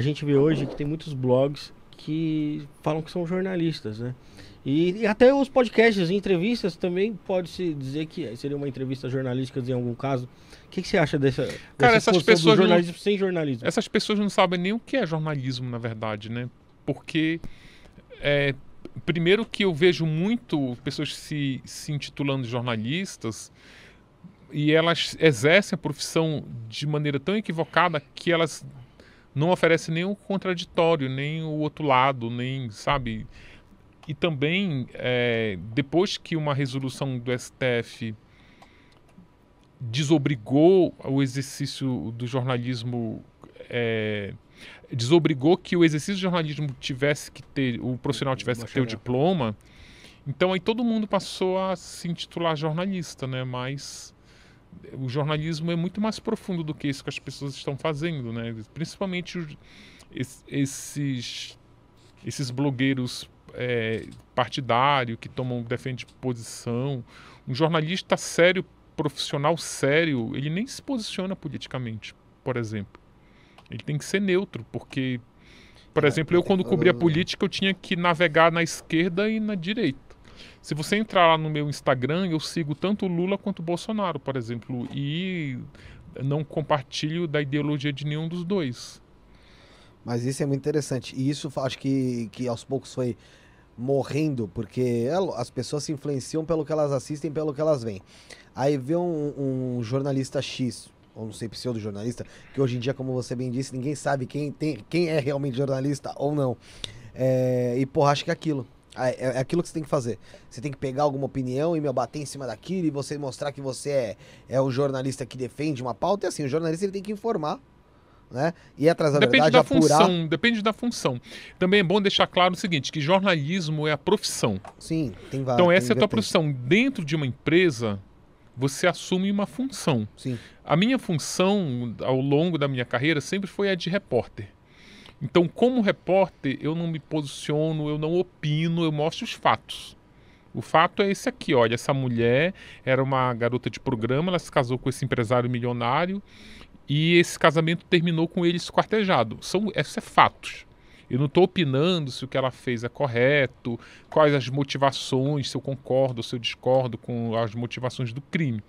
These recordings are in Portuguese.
a gente vê hoje que tem muitos blogs que falam que são jornalistas, né? E, e, até os podcasts, entrevistas também pode se dizer que seria uma entrevista jornalística em algum caso. O que, que você acha dessa, Cara, dessa essas pessoas jornalismo não, sem jornalismo? Essas pessoas não sabem nem o que é jornalismo, na verdade, né? Porque é, primeiro que eu vejo muito pessoas se, se intitulando jornalistas e elas exercem a profissão de maneira tão equivocada que elas não oferece nenhum contraditório, nem o outro lado, nem, sabe? E também, é, depois que uma resolução do STF desobrigou o exercício do jornalismo. É, desobrigou que o exercício do jornalismo tivesse que ter, o profissional tivesse que ter o diploma. Então aí todo mundo passou a se intitular jornalista, né? Mas o jornalismo é muito mais profundo do que isso que as pessoas estão fazendo, né? Principalmente os, esses esses blogueiros é, partidário que tomam defende posição. Um jornalista sério, profissional sério, ele nem se posiciona politicamente, por exemplo. Ele tem que ser neutro, porque, por é, exemplo, eu é, quando cobri a política eu tinha que navegar na esquerda e na direita se você entrar lá no meu Instagram, eu sigo tanto Lula quanto Bolsonaro, por exemplo, e não compartilho da ideologia de nenhum dos dois. Mas isso é muito interessante. E isso acho que, que aos poucos foi morrendo, porque é as pessoas se influenciam pelo que elas assistem, pelo que elas veem. Aí vê um, um jornalista X, ou não sei, pseudo-jornalista, que hoje em dia, como você bem disse, ninguém sabe quem, tem, quem é realmente jornalista ou não. É, e porra, acho que é aquilo. Ah, é, é, aquilo que você tem que fazer. Você tem que pegar alguma opinião e me bater em cima daquilo e você mostrar que você é, é o jornalista que defende uma pauta. E assim, o jornalista ele tem que informar, né? E é atrás da depende verdade, da apurar... função, depende da função. Também é bom deixar claro o seguinte, que jornalismo é a profissão. Sim, tem várias. Então essa é a tua profissão. Dentro de uma empresa, você assume uma função. Sim. A minha função ao longo da minha carreira sempre foi a de repórter. Então, como repórter, eu não me posiciono, eu não opino, eu mostro os fatos. O fato é esse aqui, olha, essa mulher era uma garota de programa, ela se casou com esse empresário milionário e esse casamento terminou com ele esquartejado. São esses é fatos. Eu não estou opinando se o que ela fez é correto, quais as motivações, se eu concordo, se eu discordo com as motivações do crime.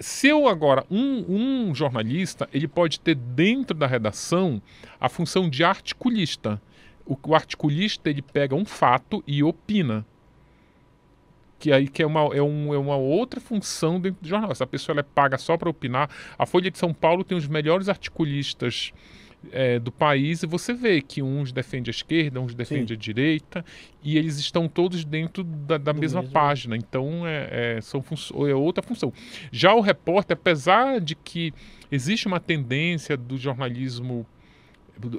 Se eu agora, um, um jornalista, ele pode ter dentro da redação a função de articulista. O, o articulista, ele pega um fato e opina que aí que é uma, é, um, é uma outra função dentro do jornal. Essa pessoa é paga só para opinar. A Folha de São Paulo tem os melhores articulistas é, do país e você vê que uns defendem a esquerda, uns defendem Sim. a direita e eles estão todos dentro da, da mesma mesmo. página. Então é, é, são é outra função. Já o repórter, apesar de que existe uma tendência do jornalismo,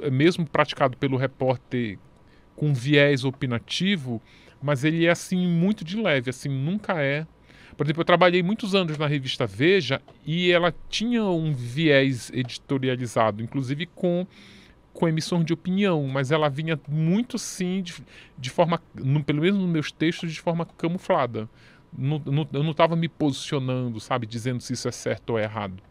é, mesmo praticado pelo repórter com viés opinativo, mas ele é assim muito de leve, assim nunca é por exemplo, eu trabalhei muitos anos na revista Veja e ela tinha um viés editorializado, inclusive com com emissão de opinião, mas ela vinha muito sim de, de forma, no, pelo menos nos meus textos, de forma camuflada. Não, não, eu não estava me posicionando, sabe, dizendo se isso é certo ou é errado.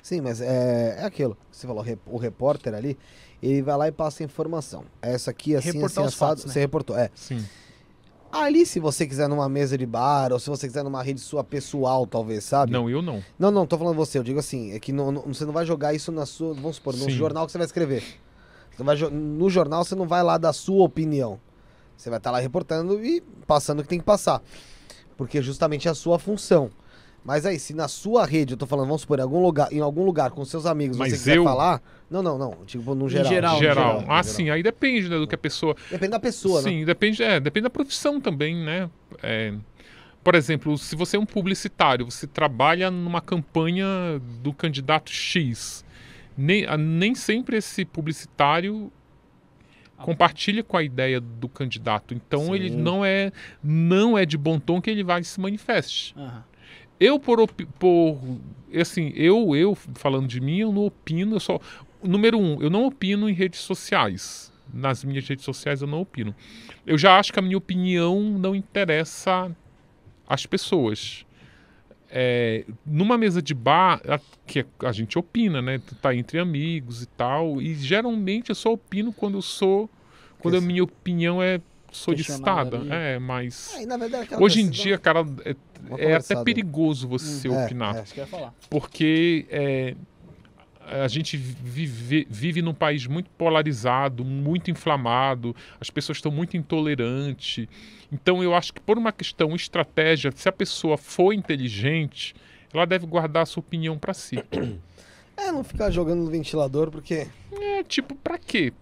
Sim, mas é, é aquilo. Você falou, o repórter ali, ele vai lá e passa a informação. Essa aqui, assim, assim, assado. né? Você reportou, é. Sim. Ali, se você quiser numa mesa de bar, ou se você quiser numa rede sua pessoal, talvez, sabe? Não, eu não. Não, não, tô falando você. Eu digo assim, é que não, não, você não vai jogar isso na sua. Vamos supor, no Sim. jornal que você vai escrever. Você vai, no jornal você não vai lá dar sua opinião. Você vai estar tá lá reportando e passando o que tem que passar. Porque é justamente a sua função. Mas aí, se na sua rede, eu tô falando, vamos supor, em algum lugar, em algum lugar com seus amigos, Mas você eu... quiser falar. Não, não, não. Tipo, no geral. Em geral, geral. geral ah, sim. Aí depende, né, do que a pessoa. Depende da pessoa, sim, né? Sim, depende, é, depende da profissão também, né? É, por exemplo, se você é um publicitário, você trabalha numa campanha do candidato X. Nem, ah, nem sempre esse publicitário ah, compartilha com a ideia do candidato. Então Sim. ele não é não é de bom tom que ele vai se manifeste. Uhum. Eu por, por assim, eu eu falando de mim, eu não opino, eu só número um, eu não opino em redes sociais. Nas minhas redes sociais eu não opino. Eu já acho que a minha opinião não interessa às pessoas. É, numa mesa de bar, a, que a gente opina, né? Tá entre amigos e tal. E geralmente eu só opino quando eu sou. Quando a minha opinião é solicitada. É, mas. É, verdade, hoje em dia, cara, é, é até perigoso você hum, é, opinar. É, acho que eu ia falar. Porque é, a gente vive, vive num país muito polarizado, muito inflamado, as pessoas estão muito intolerantes. Então, eu acho que por uma questão estratégia, se a pessoa for inteligente, ela deve guardar a sua opinião para si. É, não ficar jogando no ventilador, porque. É, tipo, pra quê?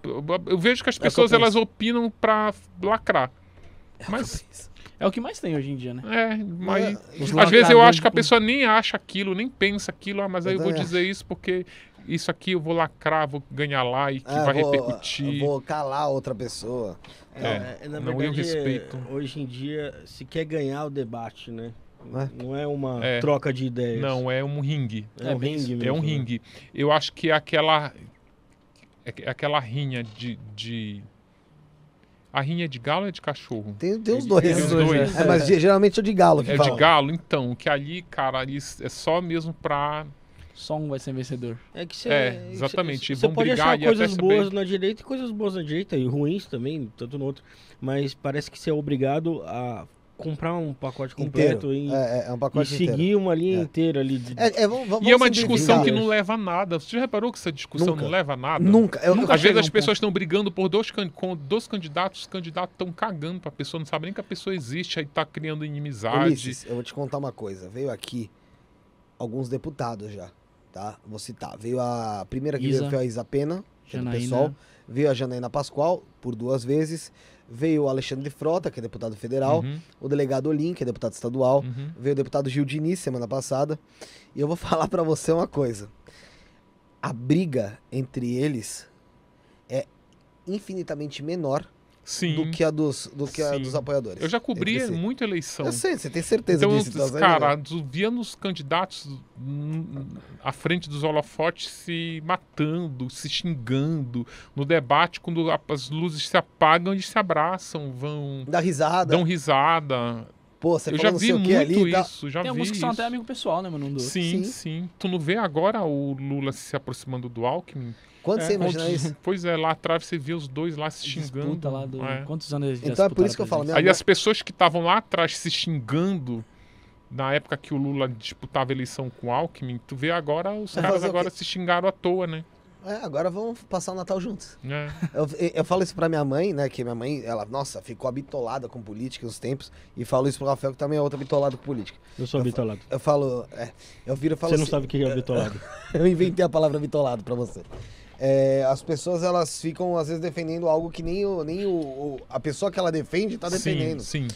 Eu vejo que as é pessoas é que elas opinam pra lacrar. É mas. É o que mais tem hoje em dia, né? É, mas. É, às vezes eu acho que a pessoa nem acha aquilo, nem pensa aquilo, ah, mas aí eu vou é. dizer isso porque isso aqui eu vou lacrar, vou ganhar like, ah, vai vou, repercutir. vou calar outra pessoa. É, é, na não, verdade, eu respeito. Hoje em dia se quer ganhar o debate, né? Né? Não é uma é, troca de ideias. Não, é um ringue. É, é um ringue mesmo. É um né? ringue. Eu acho que é aquela, é, é aquela rinha de, de... A rinha é de galo ou é de cachorro? Tem, tem os dois. Tem os né? dois. É, mas geralmente é de galo que É fala. de galo, então. Que ali, cara, ali é só mesmo pra... Só um vai ser vencedor. É que você... É, exatamente. Você pode brigar achar coisas boas saber... na direita e coisas boas na direita. E ruins também, tanto no outro. Mas parece que você é obrigado a comprar um pacote completo e, é, é, é um pacote e seguir uma linha é. inteira ali. De... É, é vamos, vamos e é uma discussão que não leva a nada. Você já reparou que essa discussão Nunca. não leva a nada? Nunca. Eu, Nunca. Às vezes as um pessoas estão brigando por dois, can... com dois candidatos, os candidatos estão cagando para a pessoa, não sabe nem que a pessoa existe, aí está criando inimizade. Ulisses, eu vou te contar uma coisa. Veio aqui alguns deputados já, tá? Vou citar. Veio a primeira que Isa. veio foi a Isa Pena, é do PSOL. Veio a Janaína Pascoal, por duas vezes veio o Alexandre Frota, que é deputado federal, uhum. o delegado Olim, que é deputado estadual, uhum. veio o deputado Gil Diniz semana passada. E eu vou falar para você uma coisa. A briga entre eles é infinitamente menor Sim. do que a dos, do que a dos apoiadores. Eu já cobri muita eleição. Eu sei, você tem certeza então, disso. Então, cara, via é. nos candidatos à frente dos holofotes se matando, se xingando, no debate, quando as luzes se apagam, eles se abraçam, vão... Dá risada. Dão risada. Pô, você eu já vi muito ali, isso, tá... já Tem alguns que são até amigo pessoal, né, Manu? sim, sim, sim. Tu não vê agora o Lula se aproximando do Alckmin? Quando é, você imagina onde, isso? Pois é, lá atrás você vê os dois lá se xingando. Disputa lá do, é. Quantos anos Então é por isso que eu falo. Né, Aí mãe... as pessoas que estavam lá atrás se xingando na época que o Lula disputava a eleição com o Alckmin, tu vê agora os caras agora se xingaram à toa, né? É, agora vamos passar o Natal juntos. É. Eu, eu, falo isso pra minha mãe, né? Que minha mãe, ela, nossa, ficou abitolada com política nos tempos. E falo isso pro Rafael, que também é outra habitolada com política. Eu sou eu abitolado. Falo, eu falo, é, eu viro e falo Você não assim, sabe o que é abitolado. eu inventei a palavra abitolado pra você é, as pessoas elas ficam às vezes defendendo algo que nem, o, nem o, a pessoa que ela defende está defendendo. Sim, sim.